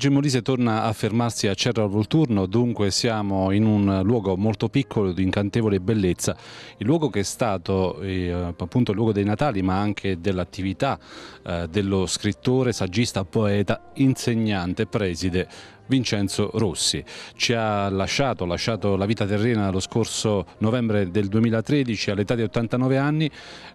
Reggio Molise torna a fermarsi a Cerro al Volturno, dunque siamo in un luogo molto piccolo di incantevole bellezza, il luogo che è stato eh, appunto il luogo dei Natali ma anche dell'attività eh, dello scrittore, saggista, poeta, insegnante, preside Vincenzo Rossi. Ci ha lasciato, lasciato la vita terrena lo scorso novembre del 2013 all'età di 89 anni.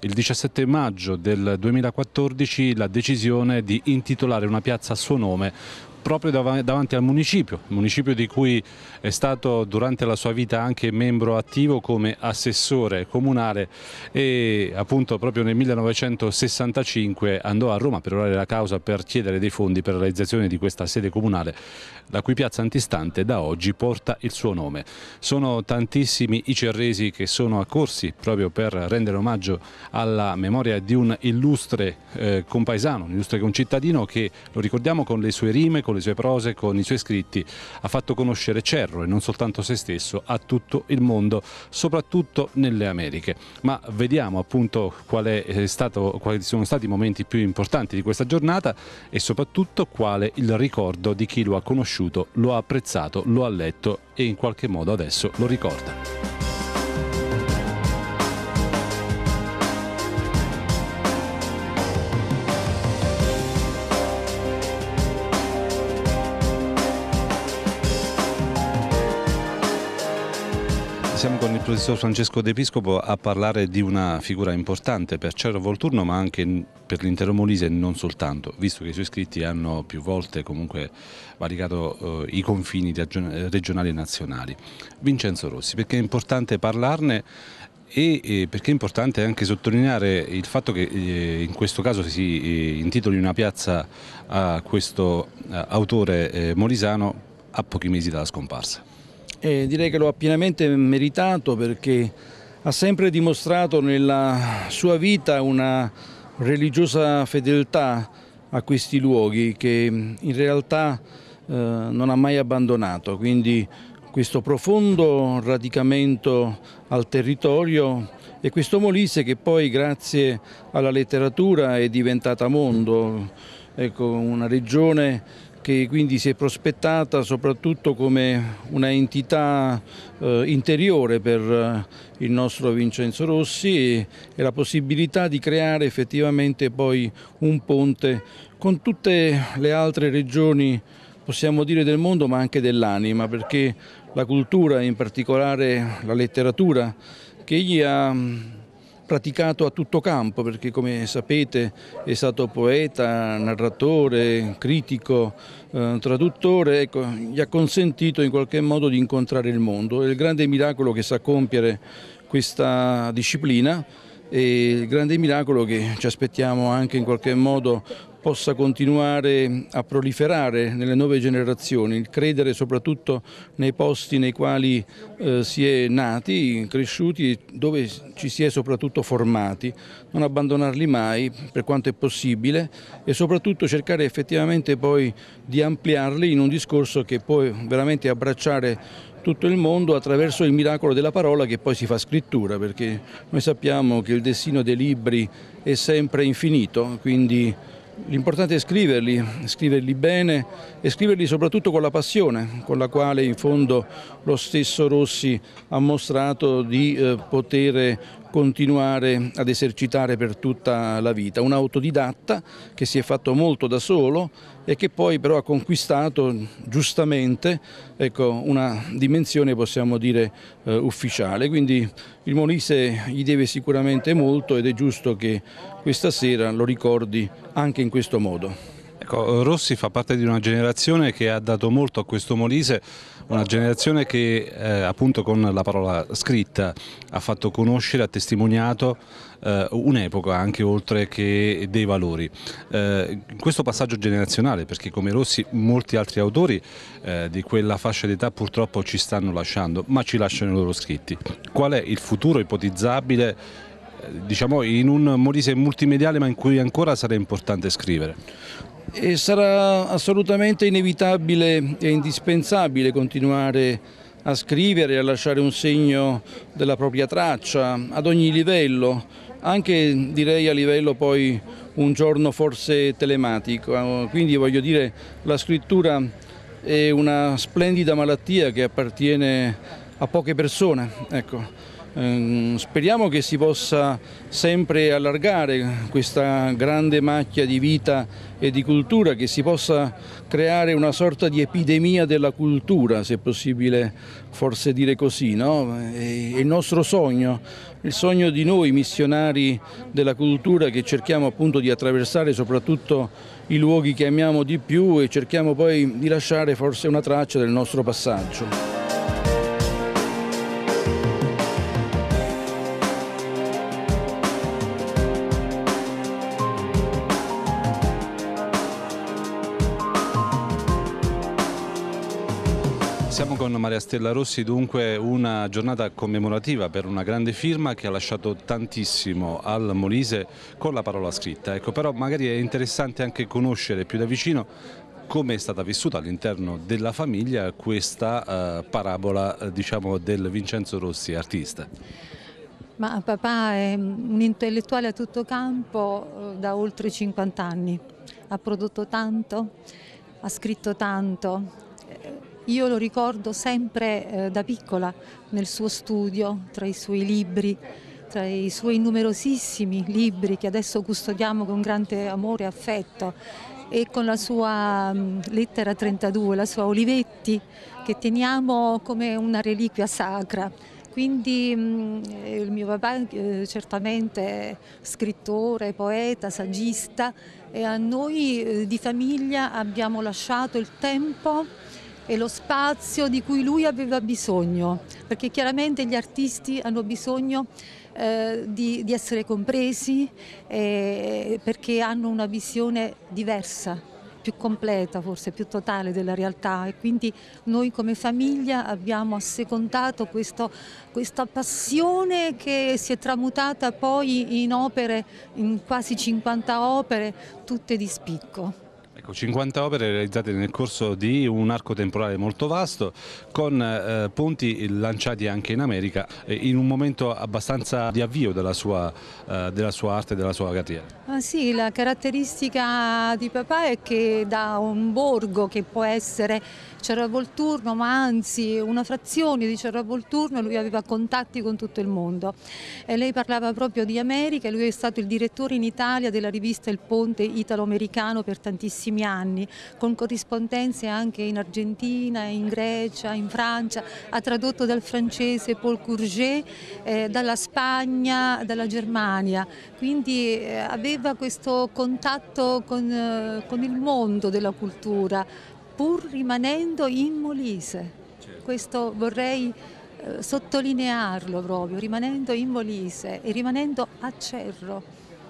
Il 17 maggio del 2014 la decisione di intitolare una piazza a suo nome proprio davanti al municipio, municipio di cui è stato durante la sua vita anche membro attivo come assessore comunale e appunto proprio nel 1965 andò a Roma per orare la causa per chiedere dei fondi per la realizzazione di questa sede comunale la cui piazza antistante da oggi porta il suo nome. Sono tantissimi i cerresi che sono accorsi proprio per rendere omaggio alla memoria di un illustre eh, compaesano, un illustre concittadino che lo ricordiamo con le sue rime, con con le sue prose, con i suoi scritti, ha fatto conoscere Cerro e non soltanto se stesso a tutto il mondo, soprattutto nelle Americhe. Ma vediamo appunto eh, stato, quali sono stati i momenti più importanti di questa giornata e soprattutto quale il ricordo di chi lo ha conosciuto, lo ha apprezzato, lo ha letto e in qualche modo adesso lo ricorda. Siamo con il professor Francesco D'Episcopo a parlare di una figura importante per Cerro Volturno ma anche per l'intero Molise e non soltanto, visto che i suoi scritti hanno più volte comunque valicato eh, i confini regionali e nazionali. Vincenzo Rossi, perché è importante parlarne e perché è importante anche sottolineare il fatto che eh, in questo caso si eh, intitoli una piazza a questo eh, autore molisano a pochi mesi dalla scomparsa. E eh, direi che lo ha pienamente meritato perché ha sempre dimostrato nella sua vita una religiosa fedeltà a questi luoghi che mm, in realtà eh, non ha mai abbandonato, quindi questo profondo radicamento al territorio e questo Molise che poi grazie alla letteratura è diventata mondo, ecco, una regione che quindi si è prospettata soprattutto come una entità eh, interiore per eh, il nostro Vincenzo Rossi e, e la possibilità di creare effettivamente poi un ponte con tutte le altre regioni possiamo dire del mondo ma anche dell'anima perché la cultura in particolare la letteratura che egli ha praticato a tutto campo perché come sapete è stato poeta, narratore, critico, eh, traduttore, ecco, gli ha consentito in qualche modo di incontrare il mondo. È il grande miracolo che sa compiere questa disciplina e il grande miracolo che ci aspettiamo anche in qualche modo possa continuare a proliferare nelle nuove generazioni, il credere soprattutto nei posti nei quali eh, si è nati, cresciuti, dove ci si è soprattutto formati, non abbandonarli mai per quanto è possibile e soprattutto cercare effettivamente poi di ampliarli in un discorso che può veramente abbracciare tutto il mondo attraverso il miracolo della parola che poi si fa scrittura, perché noi sappiamo che il destino dei libri è sempre infinito, quindi l'importante è scriverli, scriverli bene e scriverli soprattutto con la passione con la quale in fondo lo stesso Rossi ha mostrato di eh, poter continuare ad esercitare per tutta la vita. Un autodidatta che si è fatto molto da solo e che poi però ha conquistato giustamente ecco, una dimensione possiamo dire eh, ufficiale. Quindi il Molise gli deve sicuramente molto ed è giusto che questa sera lo ricordi anche in questo modo. Ecco, Rossi fa parte di una generazione che ha dato molto a questo Molise una generazione che eh, appunto con la parola scritta ha fatto conoscere, ha testimoniato eh, un'epoca anche oltre che dei valori. Eh, questo passaggio generazionale, perché come Rossi molti altri autori eh, di quella fascia d'età purtroppo ci stanno lasciando, ma ci lasciano i loro scritti. Qual è il futuro ipotizzabile eh, diciamo in un Molise multimediale ma in cui ancora sarà importante scrivere? E sarà assolutamente inevitabile e indispensabile continuare a scrivere e a lasciare un segno della propria traccia ad ogni livello, anche direi a livello poi un giorno forse telematico. Quindi voglio dire la scrittura è una splendida malattia che appartiene a poche persone. Ecco. Ehm, speriamo che si possa sempre allargare questa grande macchia di vita e di cultura, che si possa creare una sorta di epidemia della cultura, se è possibile forse dire così. No? È il nostro sogno, il sogno di noi missionari della cultura che cerchiamo appunto di attraversare soprattutto i luoghi che amiamo di più e cerchiamo poi di lasciare forse una traccia del nostro passaggio. Siamo con Maria Stella Rossi, dunque una giornata commemorativa per una grande firma che ha lasciato tantissimo al Molise con la parola scritta. Ecco, però magari è interessante anche conoscere più da vicino come è stata vissuta all'interno della famiglia questa eh, parabola eh, diciamo, del Vincenzo Rossi, artista. Ma papà è un intellettuale a tutto campo eh, da oltre 50 anni, ha prodotto tanto, ha scritto tanto, io lo ricordo sempre eh, da piccola nel suo studio, tra i suoi libri, tra i suoi numerosissimi libri che adesso custodiamo con grande amore e affetto e con la sua mm, lettera 32, la sua Olivetti, che teniamo come una reliquia sacra. Quindi mm, eh, il mio papà eh, certamente scrittore, poeta, saggista e a noi eh, di famiglia abbiamo lasciato il tempo e lo spazio di cui lui aveva bisogno, perché chiaramente gli artisti hanno bisogno eh, di, di, essere compresi eh, perché hanno una visione diversa più completa, forse più totale della realtà e quindi noi come famiglia abbiamo assecondato questo, questa passione che si è tramutata poi in opere, in quasi 50 opere, tutte di spicco. Ecco, 50 opere realizzate nel corso di un arco temporale molto vasto, con eh, ponti lanciati anche in America, eh, in un momento abbastanza di avvio della sua, eh, della sua arte e della sua carriera. Ah, sì, la caratteristica di papà è che da un borgo che può essere Cerravolturno, ma anzi una frazione di Cerravolturno, lui aveva contatti con tutto il mondo. E lei parlava proprio di America e lui è stato il direttore in Italia della rivista Il Ponte italo-americano per tantissimi anni, con corrispondenze anche in Argentina, in Grecia, in Francia. Ha tradotto dal francese Paul Courget, eh, dalla Spagna, dalla Germania. Quindi eh, aveva manteneva questo contatto con, eh, con il mondo della cultura, pur rimanendo in Molise. Certo. Questo vorrei eh, sottolinearlo proprio, rimanendo in Molise e rimanendo a Cerro.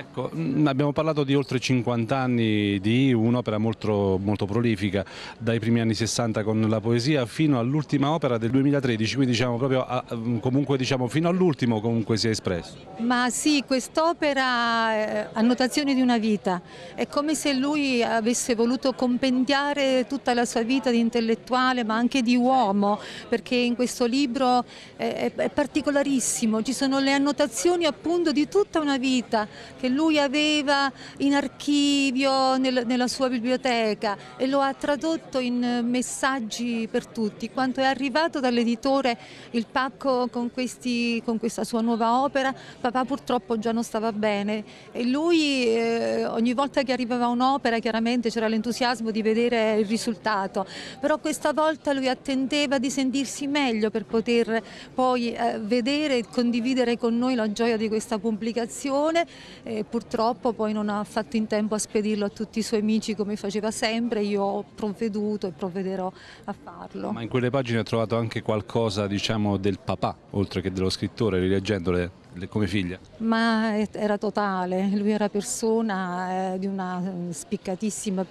Ecco, mm, abbiamo parlato di oltre 50 anni di un'opera molto, molto, prolifica, dai primi anni 60 con la poesia fino all'ultima opera del 2013, quindi diciamo proprio a, mm, comunque diciamo fino all'ultimo comunque si è espresso. Ma sì, quest'opera eh, di una vita, è come se lui avesse voluto compendiare tutta la sua vita di intellettuale ma anche di uomo, perché in questo libro eh, è particolarissimo, ci sono le annotazioni appunto di tutta una vita che che lui aveva in archivio nel, nella sua biblioteca e lo ha tradotto in eh, messaggi per tutti. Quando è arrivato dall'editore il pacco con, questi, con questa sua nuova opera, papà purtroppo già non stava bene e lui eh, ogni volta che arrivava un'opera chiaramente c'era l'entusiasmo di vedere il risultato, però questa volta lui attendeva di sentirsi meglio per poter poi eh, vedere e condividere con noi la gioia di questa pubblicazione. Eh, purtroppo poi non ha fatto in tempo a spedirlo a tutti i suoi amici come faceva sempre, io ho provveduto e provvederò a farlo. Ma in quelle pagine ho trovato anche qualcosa diciamo, del papà, oltre che dello scrittore, rileggendole come figlia? Ma era totale, lui era persona eh, di una eh, spiccatissima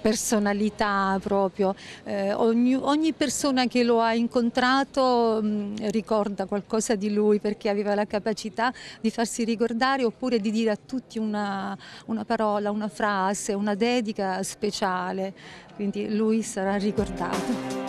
personalità proprio, eh, ogni, ogni, persona che lo ha incontrato mh, mm, ricorda qualcosa di lui perché aveva la capacità di farsi ricordare oppure di dire a tutti una, una parola, una frase, una dedica speciale, quindi lui sarà ricordato.